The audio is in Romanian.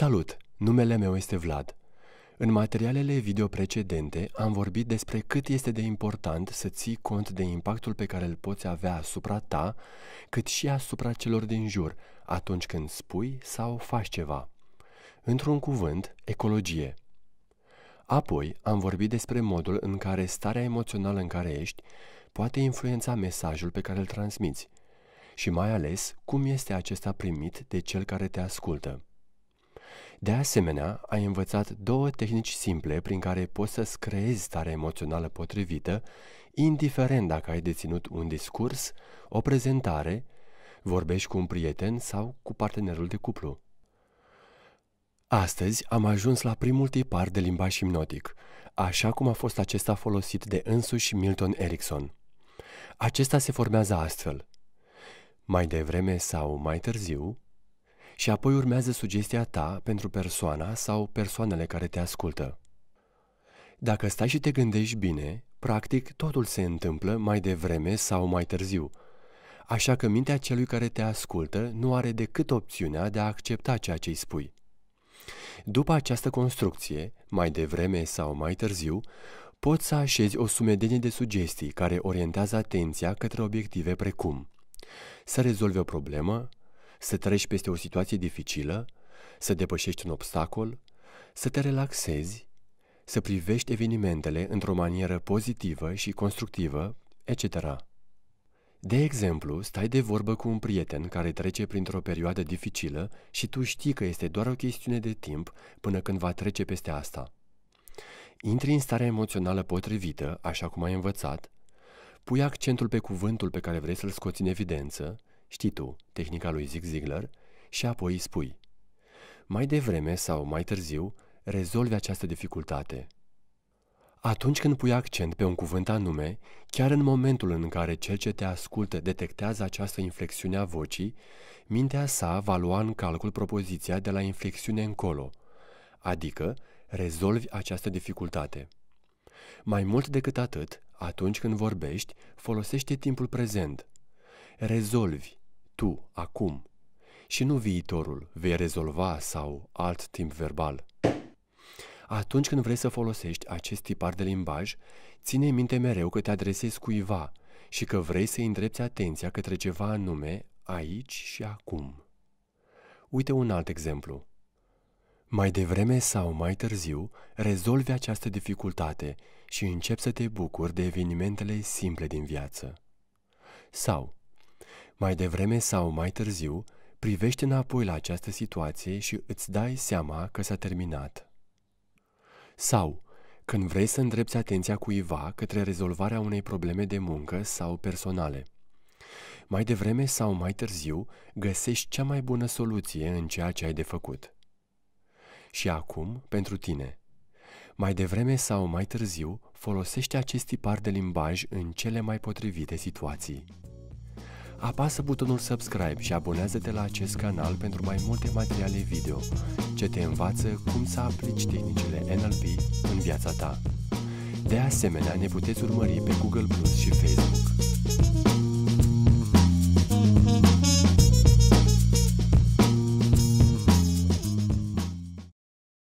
Salut! Numele meu este Vlad. În materialele video precedente am vorbit despre cât este de important să ții cont de impactul pe care îl poți avea asupra ta, cât și asupra celor din jur, atunci când spui sau faci ceva. Într-un cuvânt, ecologie. Apoi am vorbit despre modul în care starea emoțională în care ești poate influența mesajul pe care îl transmiți și mai ales cum este acesta primit de cel care te ascultă. De asemenea, ai învățat două tehnici simple prin care poți să-ți creezi starea emoțională potrivită, indiferent dacă ai deținut un discurs, o prezentare, vorbești cu un prieten sau cu partenerul de cuplu. Astăzi am ajuns la primul tipar de limbaj hipnotic, așa cum a fost acesta folosit de însuși Milton Erickson. Acesta se formează astfel. Mai devreme sau mai târziu, și apoi urmează sugestia ta pentru persoana sau persoanele care te ascultă. Dacă stai și te gândești bine, practic totul se întâmplă mai devreme sau mai târziu. Așa că mintea celui care te ascultă nu are decât opțiunea de a accepta ceea ce îi spui. După această construcție, mai devreme sau mai târziu, poți să așezi o sumedenie de sugestii care orientează atenția către obiective precum să rezolvi o problemă, să treci peste o situație dificilă, să depășești un obstacol, să te relaxezi, să privești evenimentele într-o manieră pozitivă și constructivă, etc. De exemplu, stai de vorbă cu un prieten care trece printr-o perioadă dificilă și tu știi că este doar o chestiune de timp până când va trece peste asta. Intri în starea emoțională potrivită, așa cum ai învățat, pui accentul pe cuvântul pe care vrei să-l scoți în evidență știi tu, tehnica lui Zig Ziglar, și apoi îi spui. Mai devreme sau mai târziu, rezolvi această dificultate. Atunci când pui accent pe un cuvânt anume, chiar în momentul în care cel ce te ascultă detectează această inflexiune a vocii, mintea sa va lua în calcul propoziția de la inflexiune încolo, adică rezolvi această dificultate. Mai mult decât atât, atunci când vorbești, folosește timpul prezent – rezolvi tu, acum, și nu viitorul vei rezolva sau alt timp verbal. Atunci când vrei să folosești acest tipar de limbaj, ține minte mereu că te adresezi cuiva și că vrei să îndrepți atenția către ceva anume aici și acum. Uite un alt exemplu. Mai devreme sau mai târziu, rezolvi această dificultate și începi să te bucuri de evenimentele simple din viață. Sau, mai devreme sau mai târziu, privește înapoi la această situație și îți dai seama că s-a terminat. Sau, când vrei să îndrepți atenția cuiva către rezolvarea unei probleme de muncă sau personale. Mai devreme sau mai târziu, găsești cea mai bună soluție în ceea ce ai de făcut. Și acum, pentru tine. Mai devreme sau mai târziu, folosește acest tipar de limbaj în cele mai potrivite situații apasă butonul subscribe și abonează-te la acest canal pentru mai multe materiale video ce te învață cum să aplici tehnicile NLP în viața ta. De asemenea, ne puteți urmări pe Google Plus și Facebook.